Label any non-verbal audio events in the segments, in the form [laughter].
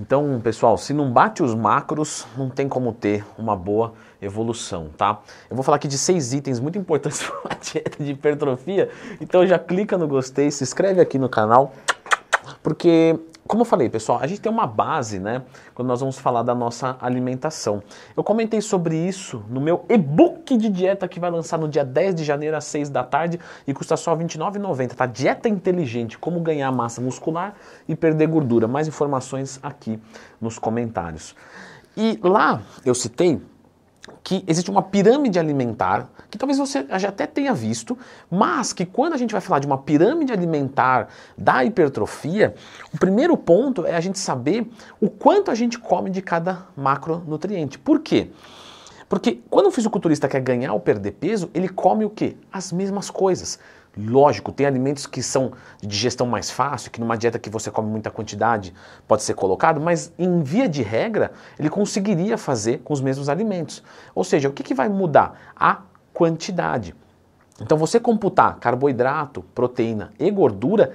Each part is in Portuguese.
Então, pessoal, se não bate os macros, não tem como ter uma boa evolução, tá? Eu vou falar aqui de seis itens muito importantes [laughs] para uma dieta de hipertrofia. Então já clica no gostei, se inscreve aqui no canal, porque como eu falei, pessoal, a gente tem uma base, né? Quando nós vamos falar da nossa alimentação. Eu comentei sobre isso no meu e-book de dieta que vai lançar no dia 10 de janeiro às 6 da tarde e custa só R$ 29,90, tá? Dieta inteligente, como ganhar massa muscular e perder gordura. Mais informações aqui nos comentários. E lá eu citei que existe uma pirâmide alimentar, que talvez você já até tenha visto, mas que quando a gente vai falar de uma pirâmide alimentar da hipertrofia, o primeiro ponto é a gente saber o quanto a gente come de cada macronutriente. Por quê? Porque quando o fisiculturista quer ganhar ou perder peso, ele come o quê? As mesmas coisas. Lógico, tem alimentos que são de digestão mais fácil, que numa dieta que você come muita quantidade pode ser colocado, mas em via de regra, ele conseguiria fazer com os mesmos alimentos. Ou seja, o que, que vai mudar? A quantidade. Então, você computar carboidrato, proteína e gordura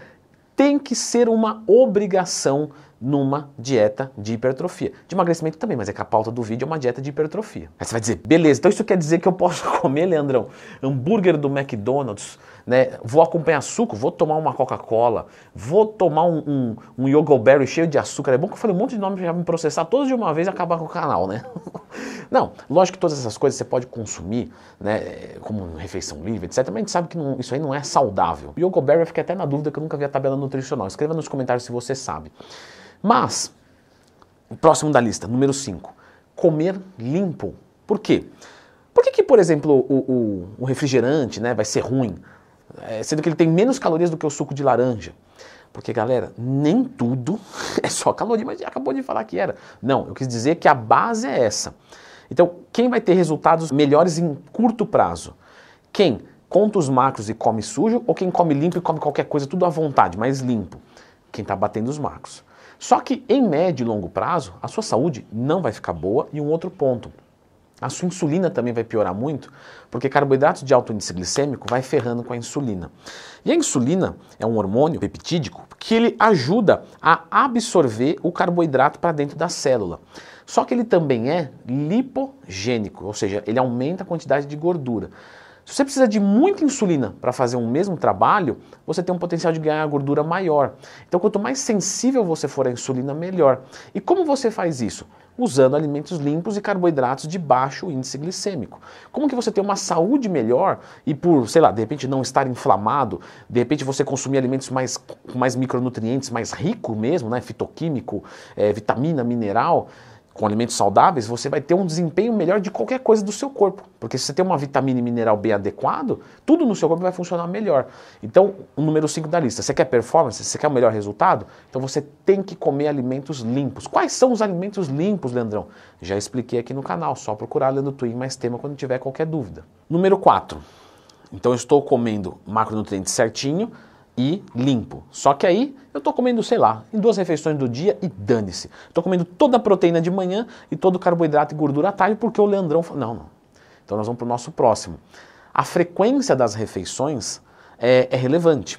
tem que ser uma obrigação numa dieta de hipertrofia. De emagrecimento também, mas é que a pauta do vídeo é uma dieta de hipertrofia. Aí você vai dizer, beleza, então isso quer dizer que eu posso [laughs] comer, Leandrão, hambúrguer do McDonald's, né? Vou acompanhar suco, vou tomar uma Coca-Cola, vou tomar um, um, um Berry cheio de açúcar. É bom que eu falei um monte de nome pra me processar todos de uma vez e acabar com o canal, né? [laughs] Não, lógico que todas essas coisas você pode consumir, né, como refeição livre, etc. Mas a gente sabe que não, isso aí não é saudável. Yogo Berry eu fiquei até na dúvida que eu nunca vi a tabela nutricional. Escreva nos comentários se você sabe. Mas, o próximo da lista, número 5, comer limpo. Por quê? Por que, que por exemplo, o, o, o refrigerante né, vai ser ruim? É, sendo que ele tem menos calorias do que o suco de laranja. Porque, galera, nem tudo [laughs] é só caloria, mas acabou de falar que era. Não, eu quis dizer que a base é essa. Então, quem vai ter resultados melhores em curto prazo? Quem conta os macros e come sujo ou quem come limpo e come qualquer coisa tudo à vontade, mas limpo? Quem está batendo os macros. Só que em médio e longo prazo, a sua saúde não vai ficar boa e um outro ponto. A sua insulina também vai piorar muito, porque carboidrato de alto índice glicêmico vai ferrando com a insulina. E a insulina é um hormônio peptídico que ele ajuda a absorver o carboidrato para dentro da célula. Só que ele também é lipogênico, ou seja, ele aumenta a quantidade de gordura. Se você precisa de muita insulina para fazer um mesmo trabalho, você tem um potencial de ganhar gordura maior. Então, quanto mais sensível você for à insulina, melhor. E como você faz isso? Usando alimentos limpos e carboidratos de baixo índice glicêmico. Como que você tem uma saúde melhor e por, sei lá, de repente não estar inflamado, de repente você consumir alimentos mais, mais micronutrientes, mais rico mesmo, né? fitoquímico, é, vitamina, mineral, com alimentos saudáveis, você vai ter um desempenho melhor de qualquer coisa do seu corpo. Porque se você tem uma vitamina e mineral bem adequado, tudo no seu corpo vai funcionar melhor. Então, o número 5 da lista, você quer performance, você quer o um melhor resultado, então você tem que comer alimentos limpos. Quais são os alimentos limpos, Leandrão? Já expliquei aqui no canal, só procurar Leandro Twin mais tema quando tiver qualquer dúvida. Número 4. Então, eu estou comendo macronutrientes certinho, e limpo. Só que aí eu tô comendo, sei lá, em duas refeições do dia e dane-se. Tô comendo toda a proteína de manhã e todo o carboidrato e gordura à tarde porque o Leandrão falou. Não, não. Então nós vamos para o nosso próximo. A frequência das refeições é, é relevante.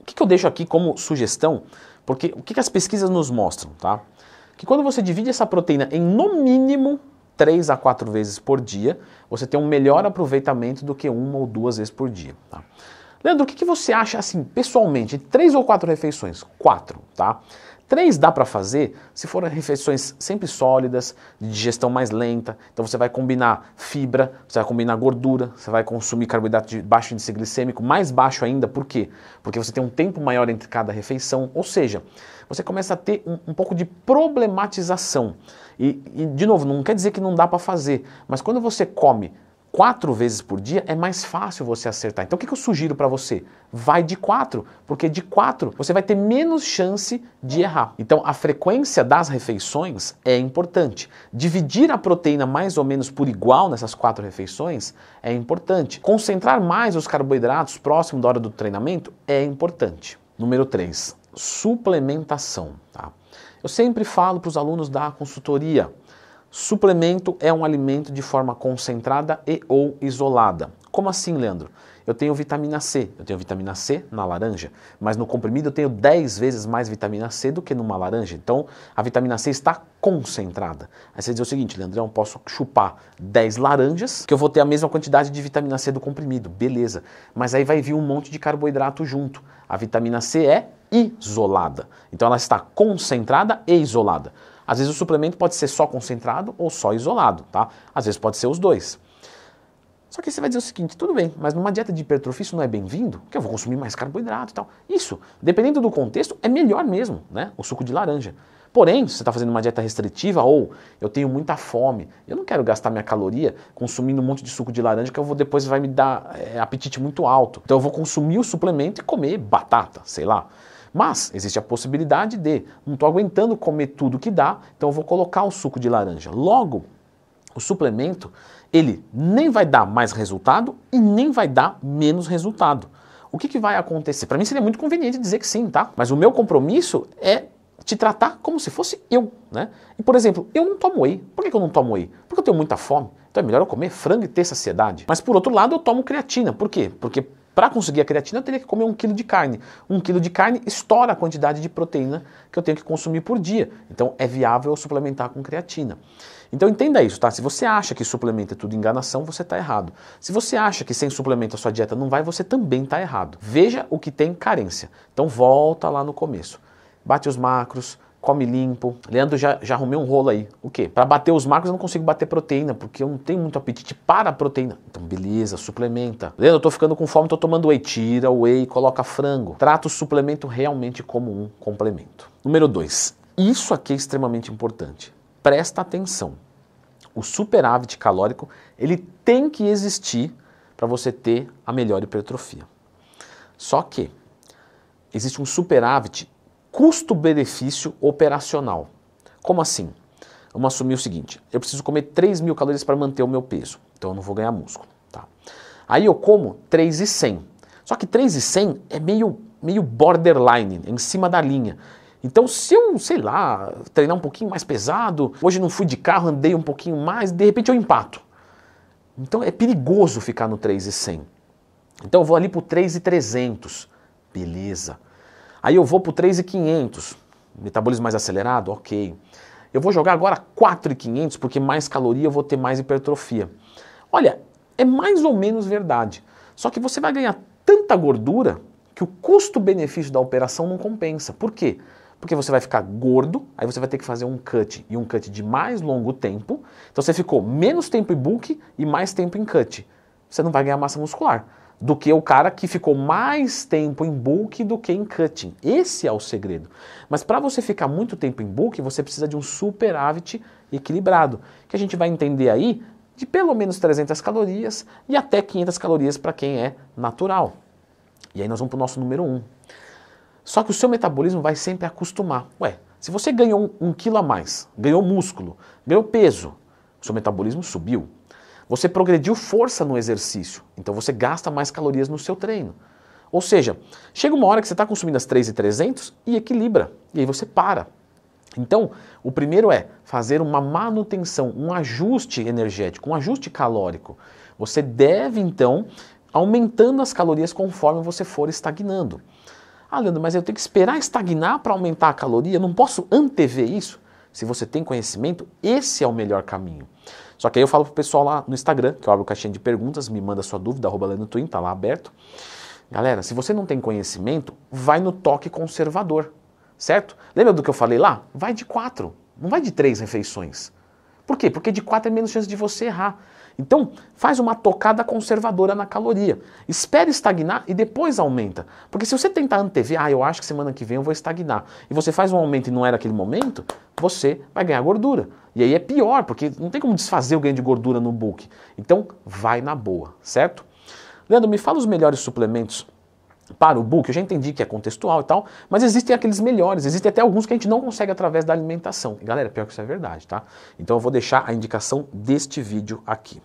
O que, que, eu deixo aqui como sugestão? Porque o que, que as pesquisas nos mostram, tá? Que quando você divide essa proteína em no mínimo três a quatro vezes por dia, você tem um melhor aproveitamento do que uma ou duas vezes por dia. Tá? Leandro, o que, que você acha, assim, pessoalmente, três ou quatro refeições? Quatro, tá? Três dá para fazer se forem refeições sempre sólidas, de digestão mais lenta. Então você vai combinar fibra, você vai combinar gordura, você vai consumir carboidrato de baixo índice glicêmico, mais baixo ainda, por quê? Porque você tem um tempo maior entre cada refeição, ou seja, você começa a ter um, um pouco de problematização. E, e, de novo, não quer dizer que não dá para fazer, mas quando você come quatro vezes por dia, é mais fácil você acertar. Então o que, eu sugiro para você? Vai de quatro, porque de quatro você vai ter menos chance de errar. Então a frequência das refeições é importante. Dividir a proteína mais ou menos por igual nessas quatro refeições é importante. Concentrar mais os carboidratos próximo da hora do treinamento é importante. Número 3, suplementação. Tá? Eu sempre falo para os alunos da consultoria Suplemento é um alimento de forma concentrada e ou isolada. Como assim, Leandro? Eu tenho vitamina C, eu tenho vitamina C na laranja, mas no comprimido eu tenho 10 vezes mais vitamina C do que numa laranja. Então a vitamina C está concentrada. Aí você diz o seguinte, Leandrão, posso chupar 10 laranjas que eu vou ter a mesma quantidade de vitamina C do comprimido, beleza. Mas aí vai vir um monte de carboidrato junto. A vitamina C é isolada, então ela está concentrada e isolada. Às vezes o suplemento pode ser só concentrado ou só isolado, tá? Às vezes pode ser os dois. Só que você vai dizer o seguinte, tudo bem, mas numa dieta de hipertrofia isso não é bem-vindo, Porque eu vou consumir mais carboidrato e tal. Isso, dependendo do contexto, é melhor mesmo, né? O suco de laranja. Porém, se você está fazendo uma dieta restritiva ou eu tenho muita fome, eu não quero gastar minha caloria consumindo um monte de suco de laranja que eu vou depois vai me dar é, apetite muito alto. Então eu vou consumir o suplemento e comer batata, sei lá. Mas existe a possibilidade de, não estou aguentando comer tudo que dá, então eu vou colocar o suco de laranja. Logo, o suplemento, ele nem vai dar mais resultado e nem vai dar menos resultado. O que, que vai acontecer? Para mim seria muito conveniente dizer que sim, tá? Mas o meu compromisso é te tratar como se fosse eu, né? E, por exemplo, eu não tomo whey. Por que eu não tomo whey? Porque eu tenho muita fome. Então é melhor eu comer frango e ter saciedade. Mas, por outro lado, eu tomo creatina. Por quê? Porque para conseguir a creatina, eu teria que comer um quilo de carne. Um quilo de carne estoura a quantidade de proteína que eu tenho que consumir por dia. Então, é viável eu suplementar com creatina. Então, entenda isso, tá? Se você acha que suplemento é tudo enganação, você está errado. Se você acha que sem suplemento a sua dieta não vai, você também está errado. Veja o que tem carência. Então, volta lá no começo. Bate os macros, come limpo. Leandro, já, já arrumei um rolo aí. O quê? Para bater os macros eu não consigo bater proteína, porque eu não tenho muito apetite para proteína. Então, beleza, suplementa. Leandro, eu tô ficando com fome, tô tomando whey. Tira o whey, coloca frango. Trata o suplemento realmente como um complemento. Número 2. Isso aqui é extremamente importante. Presta atenção. O superávit calórico, ele tem que existir para você ter a melhor hipertrofia. Só que existe um superávit custo-benefício operacional. Como assim? Vamos assumir o seguinte: eu preciso comer 3 mil calorias para manter o meu peso, então eu não vou ganhar músculo. Tá? Aí eu como 3,100. Só que 3,100 é meio, meio borderline, em cima da linha. Então, se eu, sei lá, treinar um pouquinho mais pesado, hoje não fui de carro, andei um pouquinho mais, de repente eu empato. Então, é perigoso ficar no 3,100. Então, eu vou ali para o 3,300. Beleza. Aí eu vou para o 3,500, metabolismo mais acelerado, ok. Eu vou jogar agora 4,500 porque mais caloria eu vou ter mais hipertrofia. Olha, é mais ou menos verdade. Só que você vai ganhar tanta gordura que o custo-benefício da operação não compensa. Por quê? Porque você vai ficar gordo, aí você vai ter que fazer um cut e um cut de mais longo tempo. Então você ficou menos tempo em bulk e mais tempo em cut. Você não vai ganhar massa muscular do que o cara que ficou mais tempo em bulk do que em cutting. Esse é o segredo. Mas para você ficar muito tempo em bulk, você precisa de um superávit equilibrado, que a gente vai entender aí de pelo menos 300 calorias e até 500 calorias para quem é natural. E aí nós vamos para o nosso número 1. Um. Só que o seu metabolismo vai sempre acostumar. Ué, se você ganhou um, quilo a mais, ganhou músculo, ganhou peso, seu metabolismo subiu. Você progrediu força no exercício, então você gasta mais calorias no seu treino. Ou seja, chega uma hora que você está consumindo as 3,300 e equilibra, e aí você para. Então, o primeiro é fazer uma manutenção, um ajuste energético, um ajuste calórico. Você deve, então, aumentando as calorias conforme você for estagnando. Ah, Leandro, mas eu tenho que esperar estagnar para aumentar a caloria? Eu não posso antever isso? Se você tem conhecimento, esse é o melhor caminho. Só que aí eu falo pro pessoal lá no Instagram, que eu abro caixinha de perguntas, me manda sua dúvida, arroba lendo no Twin, tá lá aberto. Galera, se você não tem conhecimento, vai no toque conservador, certo? Lembra do que eu falei lá? Vai de quatro, não vai de três refeições. Por quê? Porque de quatro é menos chance de você errar. Então, faz uma tocada conservadora na caloria. Espere estagnar e depois aumenta. Porque se você tentar antever, ah, eu acho que semana que vem eu vou estagnar, e você faz um aumento e não era aquele momento, você vai ganhar gordura. E aí é pior, porque não tem como desfazer o ganho de gordura no book. Então, vai na boa, certo? Leandro, me fala os melhores suplementos para o book, eu já entendi que é contextual e tal, mas existem aqueles melhores, existem até alguns que a gente não consegue através da alimentação. Galera, pior que isso é verdade, tá? Então eu vou deixar a indicação deste vídeo aqui.